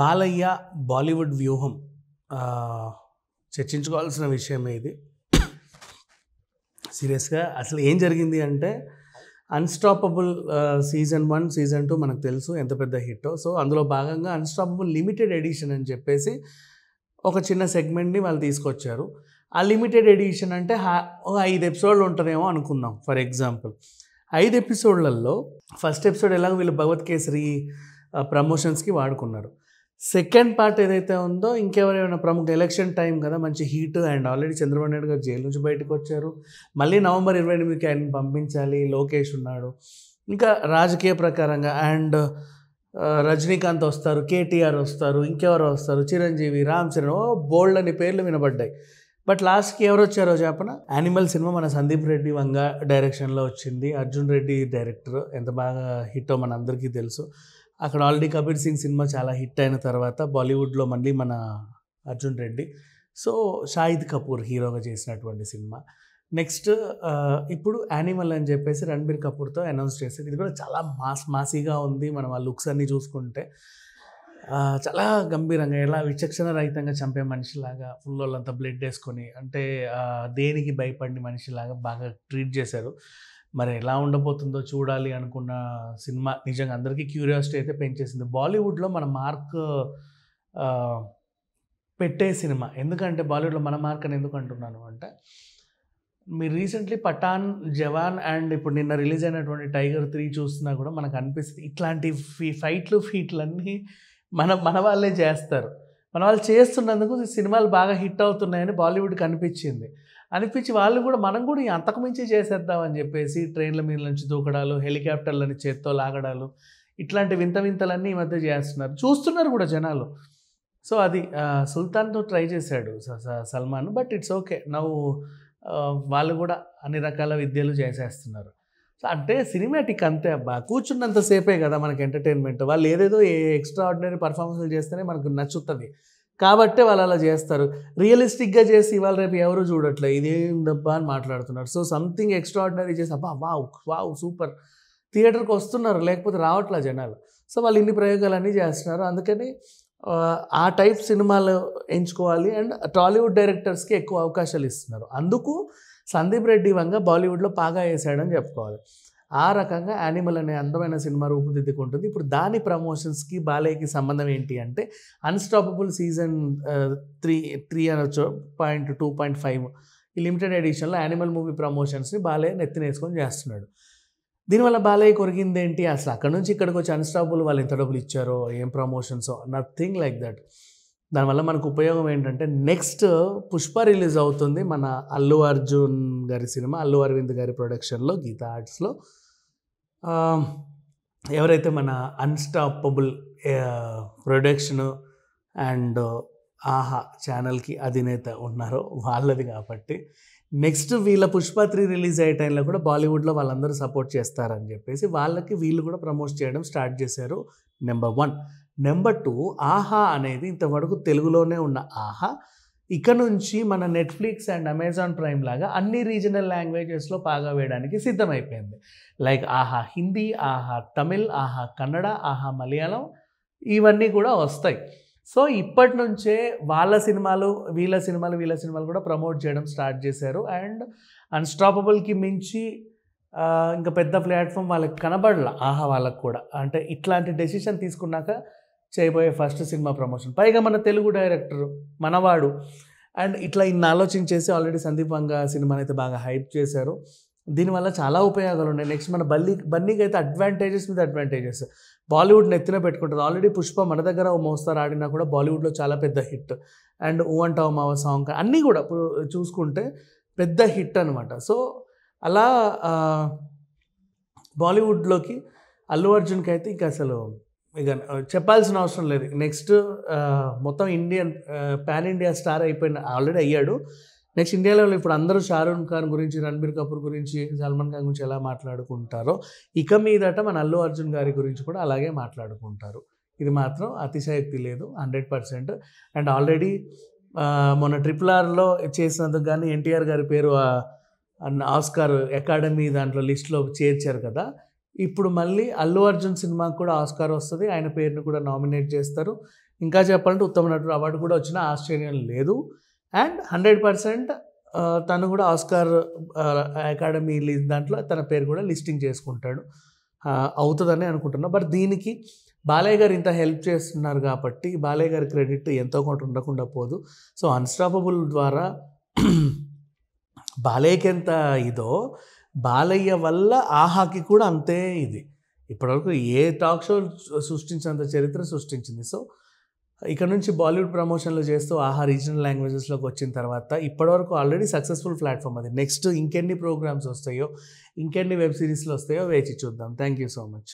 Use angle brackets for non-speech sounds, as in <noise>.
బాలయ్య బాలీవుడ్ వ్యూహం చర్చించుకోవాల్సిన విషయమే ఇది సీరియస్గా అసలు ఏం జరిగింది అంటే unstoppable season one season two మనకు తెలుసు ఎంత పెద్ద హిట్ సో అందులో భాగంగా అన్స్టాపబుల్ లిమిటెడ్ ఎడిషన్ అని చెప్పేసి ఒక చిన్న సెగ్మెంట్ని వాళ్ళు తీసుకొచ్చారు ఆ లిమిటెడ్ ఎడిషన్ అంటే ఒక ఐదు ఎపిసోడ్లు ఉంటారేమో అనుకుందాం ఫర్ ఎగ్జాంపుల్ ఐదు ఎపిసోడ్లలో ఫస్ట్ ఎపిసోడ్ ఎలాగో వీళ్ళు భగవత్ కేసరి ప్రమోషన్స్కి వాడుకున్నారు సెకండ్ పార్ట్ ఏదైతే ఉందో ఇంకెవరైనా ప్రముఖ ఎలక్షన్ టైం కదా మంచి heat and already Chandrababu Naidu garu jail నుంచి బయటకు వచ్చారు మళ్ళీ నవంబర్ ఇరవై ఎనిమిదికి ఆయన పంపించాలి లోకేష్ ఉన్నాడు ఇంకా రాజకీయ ప్రకారంగా అండ్ రజనీకాంత్ వస్తారు కేటీఆర్ వస్తారు ఇంకెవరు వస్తారు చిరంజీవి రామ్ చరణ్ ఓ బోల్డ్ అని పేర్లు వినబడ్డాయి బట్ లాస్ట్కి ఎవరు వచ్చారో చెప్పన యానిమల్ సినిమా మన సందీప్ రెడ్డి వంగ డైరెక్షన్లో వచ్చింది అర్జున్ రెడ్డి డైరెక్టర్ ఎంత బాగా హిట్టో మన అందరికీ తెలుసు అక్కడ ఆల్రెడీ కబీర్ సింగ్ సినిమా చాలా హిట్ అయిన తర్వాత బాలీవుడ్లో మళ్ళీ మన అర్జున్ రెడ్డి సో షాహిద్ కపూర్ హీరోగా చేసినటువంటి సినిమా నెక్స్ట్ ఇప్పుడు యానిమల్ అని చెప్పేసి రణబీర్ కపూర్తో అనౌన్స్ చేశారు ఇది కూడా చాలా మాస్ మాసీగా ఉంది మనం ఆ లుక్స్ అన్నీ చూసుకుంటే చాలా గంభీరంగా ఎలా విచక్షణ రహితంగా చంపే మనిషిలాగా ఫుల్ వాళ్ళంతా బ్లడ్ వేసుకొని అంటే దేనికి భయపడిన మనిషిలాగా బాగా ట్రీట్ చేశారు మరి ఎలా ఉండబోతుందో చూడాలి అనుకున్న సినిమా నిజంగా అందరికీ క్యూరియాసిటీ అయితే పెంచేసింది బాలీవుడ్లో మన మార్క్ పెట్టే సినిమా ఎందుకంటే బాలీవుడ్లో మన మార్క్ అని ఎందుకు అంటున్నాను అంటే మీరు రీసెంట్లీ పఠాన్ జవాన్ అండ్ ఇప్పుడు నిన్న రిలీజ్ అయినటువంటి టైగర్ త్రీ చూస్తున్నా కూడా మనకు అనిపిస్తుంది ఇట్లాంటి ఫీ ఫైట్లు ఫీట్లన్నీ మన మన వాళ్ళే చేస్తారు మన వాళ్ళు చేస్తున్నందుకు సినిమాలు బాగా హిట్ అవుతున్నాయని బాలీవుడ్కి అనిపించింది అనిపించి వాళ్ళు కూడా మనం కూడా అంతకుమించి చేసేద్దామని చెప్పేసి ట్రైన్ల మీద నుంచి దూకడాలు హెలికాప్టర్లని చేత్తో లాగడాలు ఇట్లాంటి వింత వింతలన్నీ ఈ మధ్య చేస్తున్నారు చూస్తున్నారు కూడా జనాలు సో అది సుల్తాన్తో ట్రై చేశాడు సల్మాన్ బట్ ఇట్స్ ఓకే నవ్వు వాళ్ళు కూడా అన్ని రకాల విద్యలు చేసేస్తున్నారు సో అంటే సినిమాటిక్ అంతే అబ్బా కూర్చున్నంతసేపే కదా మనకి ఎంటర్టైన్మెంట్ వాళ్ళు ఏదేదో ఏ ఎక్స్ట్రా ఆర్డినరీ పర్ఫార్మెన్స్లు చేస్తేనే మనకు నచ్చుతుంది కాబట్టే వాళ్ళు అలా చేస్తారు రియలిస్టిక్గా చేసి ఇవాళ రేపు ఎవరు చూడట్లే ఇదేం డబ్బా అని మాట్లాడుతున్నారు సో సంథింగ్ ఎక్స్ట్రాడినరీ చేసి అబ్బా వావ్ వావ్ సూపర్ థియేటర్కి వస్తున్నారు లేకపోతే రావట్లే జనాలు సో వాళ్ళు ఇన్ని ప్రయోగాలన్నీ చేస్తున్నారు అందుకని ఆ టైప్ సినిమాలు ఎంచుకోవాలి అండ్ టాలీవుడ్ డైరెక్టర్స్కి ఎక్కువ అవకాశాలు ఇస్తున్నారు అందుకు సందీప్ రెడ్డి వంగ బాలీవుడ్లో బాగా వేసాడని చెప్పుకోవాలి ఆ రకంగా యానిమల్ అనే అందమైన సినిమా రూపుదిద్దుకుంటుంది ఇప్పుడు దాని ప్రమోషన్స్కి బాలయ్యకి సంబంధం ఏంటి అంటే అన్స్టాపబుల్ సీజన్ త్రీ త్రీ అనొచ్చు పాయింట్ టూ పాయింట్ ఫైవ్ ఈ లిమిటెడ్ ఎడిషన్లో యానిమల్ మూవీ ప్రమోషన్స్ని బాలయ్య నెత్తినేసుకొని చేస్తున్నాడు దీనివల్ల బాలయ్య కొరిగింది ఏంటి అసలు అక్కడ నుంచి ఇక్కడికి వచ్చి అన్స్టాపబుల్ వాళ్ళు ఎంత డబ్బులు ఇచ్చారో ఏం ప్రమోషన్సో నథింగ్ లైక్ దట్ దానివల్ల మనకు ఉపయోగం ఏంటంటే నెక్స్ట్ పుష్ప రిలీజ్ అవుతుంది మన అల్లు అర్జున్ గారి సినిమా అల్లు అరవింద్ గారి ప్రొడక్షన్లో గీతా ఆర్ట్స్లో ఎవరైతే మన అన్స్టాపబుల్ ప్రొడక్షన్ అండ్ ఆహా ఛానల్కి అధినేత ఉన్నారో వాళ్ళది కాబట్టి నెక్స్ట్ వీళ్ళ పుష్ప త్రీ రిలీజ్ అయ్యే టైంలో కూడా బాలీవుడ్లో వాళ్ళందరూ సపోర్ట్ చేస్తారని చెప్పేసి వాళ్ళకి వీళ్ళు కూడా ప్రమోట్ చేయడం స్టార్ట్ చేశారు నెంబర్ వన్ నెంబర్ టూ ఆహా అనేది ఇంతవరకు తెలుగులోనే ఉన్న ఆహా ఇక నుంచి మన నెట్ఫ్లిక్స్ అండ్ అమెజాన్ ప్రైమ్ లాగా అన్ని రీజనల్ లాంగ్వేజెస్లో పాగా వేయడానికి సిద్ధమైపోయింది లైక్ ఆహా హిందీ ఆహా తమిళ్ ఆహా కన్నడ ఆహా మలయాళం ఇవన్నీ కూడా వస్తాయి సో ఇప్పటి నుంచే వాళ్ళ సినిమాలు వీళ్ళ సినిమాలు వీళ్ళ సినిమాలు కూడా ప్రమోట్ చేయడం స్టార్ట్ చేశారు అండ్ అన్స్టాపబుల్కి మించి ఇంకా పెద్ద ప్లాట్ఫామ్ వాళ్ళకి కనబడలా ఆహా వాళ్ళకు కూడా అంటే ఇట్లాంటి డెసిషన్ తీసుకున్నాక చేయబోయే ఫస్ట్ సినిమా ప్రమోషన్ పైగా మన తెలుగు డైరెక్టర్ మనవాడు అండ్ ఇట్లా ఇన్ని ఆలోచించేసి ఆల్రెడీ సందీప్ వంగ సినిమాని అయితే బాగా హైప్ చేశారు దీనివల్ల చాలా ఉపయోగాలు ఉన్నాయి నెక్స్ట్ మన బల్లి బన్నీకి అయితే అడ్వాంటేజెస్ మీద అడ్వాంటేజెస్ బాలీవుడ్ నెత్తిన పెట్టుకుంటుంది ఆల్రెడీ పుష్ప మన దగ్గర ఓ మోస్తారు ఆడినా కూడా బాలీవుడ్లో చాలా పెద్ద హిట్ అండ్ ఊ అంటావు మావ సాంగ్ అన్నీ కూడా చూసుకుంటే పెద్ద హిట్ అనమాట సో అలా బాలీవుడ్లోకి అల్లు అర్జున్కి అయితే ఇంకా అసలు ఇక చెప్పాల్సిన అవసరం లేదు నెక్స్ట్ మొత్తం ఇండియన్ పాన్ ఇండియా స్టార్ అయిపోయిన ఆల్రెడీ అయ్యాడు నెక్స్ట్ ఇండియా లెవెల్ ఇప్పుడు అందరూ షారూన్ ఖాన్ గురించి రణబీర్ కపూర్ గురించి సల్మాన్ ఖాన్ గురించి ఎలా మాట్లాడుకుంటారో ఇక మీదట మన అల్లు అర్జున్ గారి గురించి కూడా అలాగే మాట్లాడుకుంటారు ఇది మాత్రం అతిశయక్తి లేదు హండ్రెడ్ పర్సెంట్ అండ్ ఆల్రెడీ మొన్న ట్రిపుల్ ఆర్లో చేసినందుకు కానీ ఎన్టీఆర్ గారి పేరు ఆస్కార్ అకాడమీ దాంట్లో లిస్ట్లో చేర్చారు కదా ఇప్పుడు మళ్ళీ అల్లు అర్జున్ సినిమాకి కూడా ఆస్కార్ వస్తుంది ఆయన పేరుని కూడా నామినేట్ చేస్తారు ఇంకా చెప్పాలంటే ఉత్తమ నటుడు అవార్డు కూడా వచ్చిన ఆశ్చర్యం లేదు అండ్ హండ్రెడ్ పర్సెంట్ తను కూడా ఆస్కార్ అకాడమీ దాంట్లో తన పేరు కూడా లిస్టింగ్ చేసుకుంటాడు అవుతుందని అనుకుంటున్నా బట్ దీనికి బాలయ్య గారు ఇంత హెల్ప్ చేస్తున్నారు కాబట్టి బాలయ్య గారి క్రెడిట్ ఎంతో కొంత ఉండకుండా పోదు సో అన్స్టాపబుల్ ద్వారా <clears throat> బాలయ్యకి ఎంత ఇదో బాలయ్య వల్ల ఆహాకి కూడా అంతే ఇది ఇప్పటివరకు ఏ టాక్ షో సృష్టించినంత చరిత్ర సృష్టించింది సో ఇక్కడ నుంచి బాలీవుడ్ ప్రమోషన్లు చేస్తూ ఆహా రీజనల్ లాంగ్వేజెస్లోకి వచ్చిన తర్వాత ఇప్పటివరకు ఆల్రెడీ సక్సెస్ఫుల్ ప్లాట్ఫామ్ అది నెక్స్ట్ ఇంకెన్ని ప్రోగ్రామ్స్ వస్తాయో ఇంకెన్ని వెబ్ సిరీస్లు వస్తాయో వేచి చూద్దాం థ్యాంక్ యూ సో మచ్